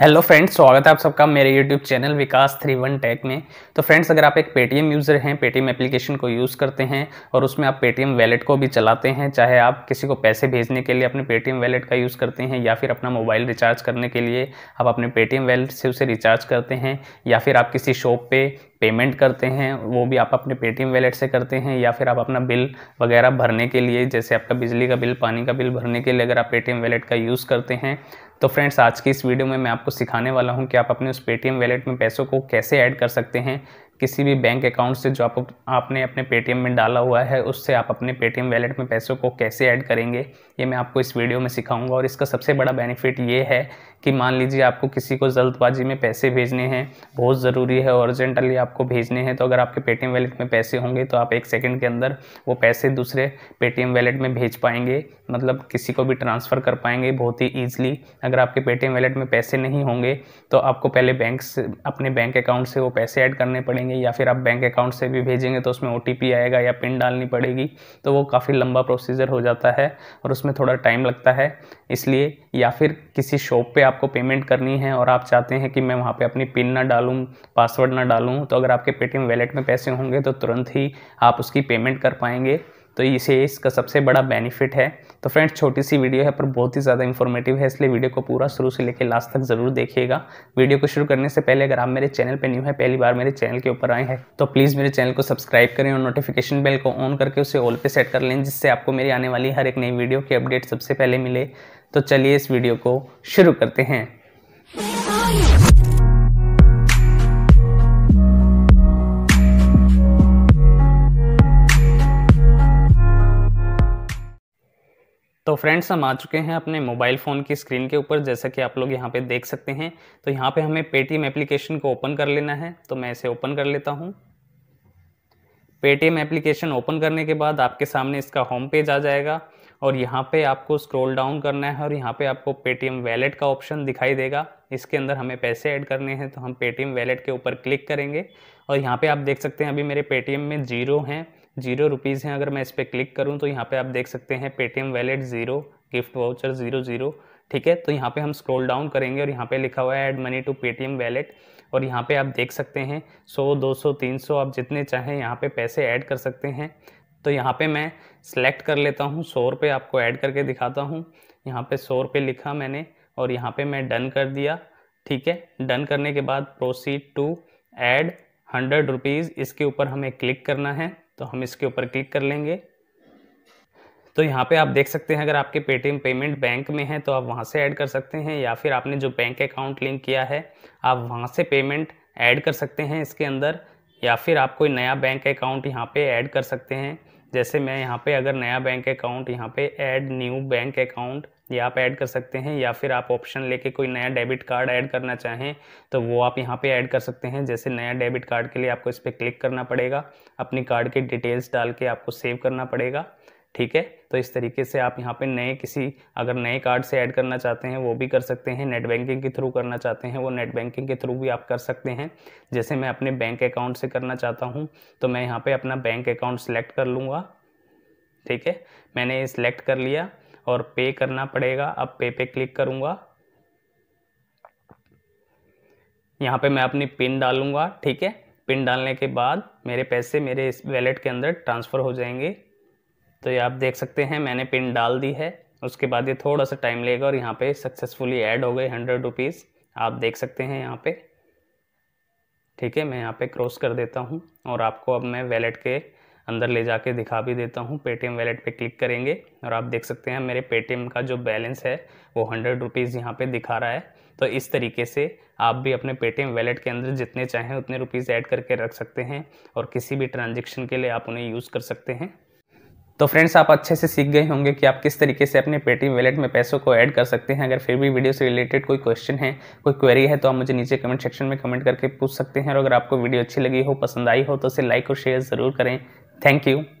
hello friends स्वागत है आप सबका मेरे YouTube channel Vikas three one tech में तो फ्रेंड्स अगर आप एक पेटीएम यूज़र हैं पेटीएम एप्लीकेशन को यूज़ करते हैं और उसमें आप पेटीएम वैलेट को भी चलाते हैं चाहे आप किसी को पैसे भेजने के लिए अपने पेटीएम वैलेट का यूज़ करते हैं या फिर अपना मोबाइल रिचार्ज करने के लिए आप अपने पेटीएम वैलेट से उसे रिचार्ज करते हैं या फिर आप किसी शॉप पे पेमेंट करते हैं वो भी आप अपने पेटीएम वैलेट से करते हैं या फिर आप अपना बिल वगैरह भरने के लिए जैसे आपका बिजली का बिल पानी का बिल भरने के लिए अगर आप पेटीएम वैलेट का यूज़ करते हैं तो फ्रेंड्स आज की इस वीडियो में मैं आपको सिखाने वाला हूँ कि आप अपने उस पेटीएम वैलेट में पैसों को कैसे ऐड कर सकते हैं किसी भी बैंक अकाउंट से जो आप आपने अपने पेटीएम में डाला हुआ है उससे आप अपने पेटीएम वैलेट में पैसों को कैसे ऐड करेंगे ये मैं आपको इस वीडियो में सिखाऊंगा और इसका सबसे बड़ा बेनिफिट ये है कि मान लीजिए आपको किसी को जल्दबाजी में पैसे भेजने हैं बहुत ज़रूरी है अर्जेंटली आपको भेजने हैं तो अगर आपके पेटीएम वैलेट में पैसे होंगे तो आप एक सेकेंड के अंदर वो पैसे दूसरे पेटीएम वैलेट में भेज पाएंगे मतलब किसी को भी ट्रांसफ़र कर पाएंगे बहुत ही ईजिली अगर आपके पेटीएम वैलेट में पैसे नहीं होंगे तो आपको पहले बैंक से अपने बैंक अकाउंट से वो पैसे ऐड करने पड़ेंगे करेंगे या फिर आप बैंक अकाउंट से भी भेजेंगे तो उसमें ओ आएगा या पिन डालनी पड़ेगी तो वो काफ़ी लंबा प्रोसीजर हो जाता है और उसमें थोड़ा टाइम लगता है इसलिए या फिर किसी शॉप पे आपको पेमेंट करनी है और आप चाहते हैं कि मैं वहाँ पे अपनी पिन ना डालूँ पासवर्ड ना डालूँ तो अगर आपके पेटीएम वैलेट में पैसे होंगे तो तुरंत ही आप उसकी पेमेंट कर पाएंगे तो इसे इसका सबसे बड़ा बेनिफिट है तो फ्रेंड्स छोटी सी वीडियो है पर बहुत ही ज़्यादा इन्फॉर्मेटिव है इसलिए वीडियो को पूरा शुरू से लेकर लास्ट तक ज़रूर देखिएगा वीडियो को शुरू करने से पहले अगर आप मेरे चैनल पर न्यू है पहली बार मेरे चैनल के ऊपर आए हैं तो प्लीज़ मेरे चैनल को सब्सक्राइब करें और नोटिफिकेशन बेल को ऑन करके उसे ऑल पे सेट कर लें जिससे आपको मेरी आने वाली हर एक नई वीडियो की अपडेट सबसे पहले मिले तो चलिए इस वीडियो को शुरू करते हैं तो फ्रेंड्स हम आ चुके हैं अपने मोबाइल फ़ोन की स्क्रीन के ऊपर जैसा कि आप लोग यहाँ पे देख सकते हैं तो यहाँ पे हमें पेटीएम एप्लीकेशन को ओपन कर लेना है तो मैं इसे ओपन कर लेता हूँ पेटीएम एप्लीकेशन ओपन करने के बाद आपके सामने इसका होम पेज आ जाएगा और यहाँ पे आपको स्क्रॉल डाउन करना है और यहाँ पे आपको पेटीएम वैलेट का ऑप्शन दिखाई देगा इसके अंदर हमें पैसे ऐड करने हैं तो हम पेटीएम वैलेट के ऊपर क्लिक करेंगे और यहाँ पे आप देख सकते हैं अभी मेरे पेटीएम में जीरो हैं जीरो रुपीज़ हैं अगर मैं इस पर क्लिक करूँ तो यहाँ पर आप देख सकते हैं Paytm wallet zero gift voucher zero zero ठीक है तो यहाँ पे हम स्क्रॉल डाउन करेंगे और यहाँ पे लिखा हुआ है add money to Paytm wallet और यहाँ पे आप देख सकते हैं सौ दो सौ तीन सौ आप जितने चाहें यहाँ पे पैसे ऐड कर सकते हैं तो यहाँ पे मैं सेलेक्ट कर लेता हूँ सौ रुपये आपको ऐड करके दिखाता हूँ यहाँ पे सौ रुपये लिखा मैंने और यहाँ पे मैं डन कर दिया ठीक है डन करने के बाद proceed to add hundred rupees इसके ऊपर हमें क्लिक करना है तो हम इसके ऊपर क्लिक कर लेंगे तो यहाँ पे आप देख सकते हैं अगर आपके पेटीएम पेमेंट बैंक में है तो आप वहाँ से ऐड कर सकते हैं या फिर आपने जो बैंक अकाउंट लिंक किया है आप वहाँ से पेमेंट ऐड कर सकते हैं इसके अंदर या फिर आप कोई नया बैंक अकाउंट यहाँ पे ऐड कर सकते हैं जैसे मैं यहाँ पे अगर नया बैंक अकाउंट यहाँ पे ऐड न्यू बैंक अकाउंट ये आप ऐड कर सकते हैं या फिर आप ऑप्शन लेके कोई नया डेबिट कार्ड ऐड करना चाहें तो वो आप यहाँ पे ऐड कर सकते हैं जैसे नया डेबिट कार्ड के लिए आपको इस पर क्लिक करना पड़ेगा अपनी कार्ड की डिटेल्स डाल के आपको सेव करना पड़ेगा ठीक है तो इस तरीके से आप यहाँ पे नए किसी अगर नए कार्ड से ऐड करना चाहते हैं वो भी कर सकते हैं नेट बैंकिंग के थ्रू करना चाहते हैं वो नेट बैंकिंग के थ्रू भी आप कर सकते हैं जैसे मैं अपने बैंक अकाउंट से करना चाहता हूँ तो मैं यहाँ पर अपना बैंक अकाउंट सेलेक्ट कर लूँगा ठीक है मैंने ये सिलेक्ट कर लिया और पे करना पड़ेगा अब पे पे क्लिक करूँगा यहाँ पर मैं अपनी पिन डालूँगा ठीक है पिन डालने के बाद मेरे पैसे मेरे इस वैलेट के अंदर ट्रांसफ़र हो जाएंगे तो ये आप देख सकते हैं मैंने पिन डाल दी है उसके बाद ये थोड़ा सा टाइम लेगा और यहाँ पे सक्सेसफुली ऐड हो गए हंड्रेड रुपीज़ आप देख सकते हैं यहाँ पे ठीक है मैं यहाँ पे क्रॉस कर देता हूँ और आपको अब मैं वैलेट के अंदर ले जाके दिखा भी देता हूँ पेटीएम वैलेट पे क्लिक करेंगे और आप देख सकते हैं मेरे पेटीएम का जो बैलेंस है वो हंड्रेड रुपीज़ यहाँ पर दिखा रहा है तो इस तरीके से आप भी अपने पेटीएम वैलेट के अंदर जितने चाहें उतने रुपीज़ ऐड करके रख सकते हैं और किसी भी ट्रांजेक्शन के लिए आप उन्हें यूज़ कर सकते हैं तो फ्रेंड्स आप अच्छे से सीख गए होंगे कि आप किस तरीके से अपने पेटीएम वैलेट में पैसों को ऐड कर सकते हैं अगर फिर भी वीडियो से रिलेटेड कोई क्वेश्चन है कोई क्वेरी है तो आप मुझे नीचे कमेंट सेक्शन में कमेंट करके पूछ सकते हैं और अगर आपको वीडियो अच्छी लगी हो पसंद आई हो तो उसे लाइक और शेयर ज़रूर करें थैंक यू